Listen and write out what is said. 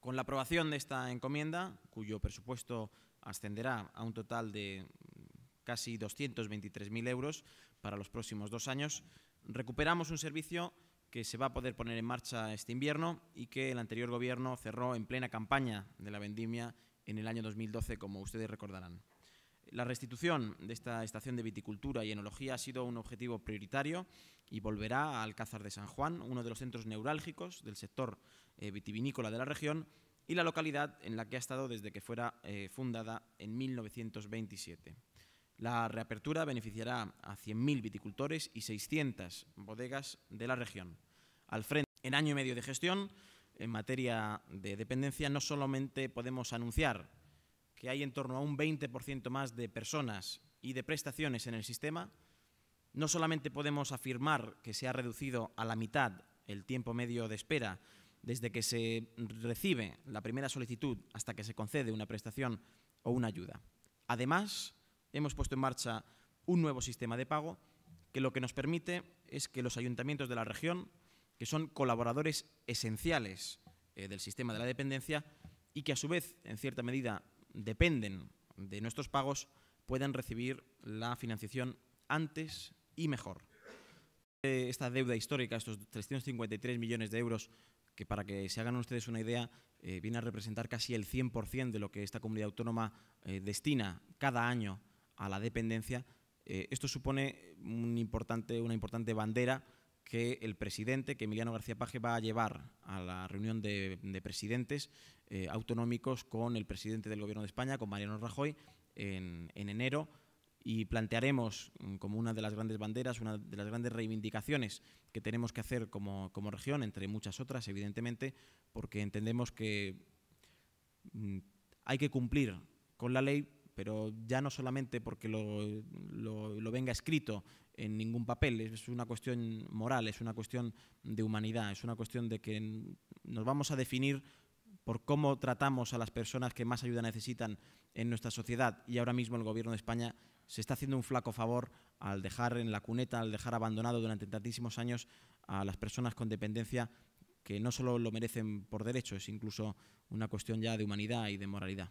Con la aprobación de esta encomienda, cuyo presupuesto ascenderá a un total de casi 223.000 euros para los próximos dos años, recuperamos un servicio que se va a poder poner en marcha este invierno y que el anterior Gobierno cerró en plena campaña de la vendimia en el año 2012, como ustedes recordarán. La restitución de esta estación de viticultura y enología ha sido un objetivo prioritario y volverá a Alcázar de San Juan, uno de los centros neurálgicos del sector eh, vitivinícola de la región y la localidad en la que ha estado desde que fuera eh, fundada en 1927. La reapertura beneficiará a 100.000 viticultores y 600 bodegas de la región. Al frente, en año y medio de gestión, en materia de dependencia, no solamente podemos anunciar que hay en torno a un 20% más de personas y de prestaciones en el sistema, no solamente podemos afirmar que se ha reducido a la mitad el tiempo medio de espera desde que se recibe la primera solicitud hasta que se concede una prestación o una ayuda. Además, hemos puesto en marcha un nuevo sistema de pago que lo que nos permite es que los ayuntamientos de la región, que son colaboradores esenciales eh, del sistema de la dependencia y que a su vez, en cierta medida, dependen de nuestros pagos puedan recibir la financiación antes y mejor. Eh, esta deuda histórica, estos 353 millones de euros, que para que se hagan ustedes una idea, eh, viene a representar casi el 100% de lo que esta comunidad autónoma eh, destina cada año a la dependencia, esto supone una importante bandera que el presidente, que Emiliano García Paje, va a llevar a la reunión de, presidentes eh, autonómicos con el presidente del Gobierno de España, con Mariano Rajoy, en, enero y plantearemos mm, como una de las grandes banderas, una de las grandes reivindicaciones que tenemos que hacer como, como, región, entre muchas otras, evidentemente, porque entendemos que mm, hay que cumplir con la ley, pero ya no solamente porque lo, venga escrito en ningún papel, es una cuestión moral, es una cuestión de humanidad, es una cuestión de que nos vamos a definir por cómo tratamos a las personas que más ayuda necesitan en nuestra sociedad. Y ahora mismo el Gobierno de España se está haciendo un flaco favor al dejar en la cuneta, al dejar abandonado durante tantísimos años a las personas con dependencia que no solo lo merecen por derecho, es incluso una cuestión ya de humanidad y de moralidad.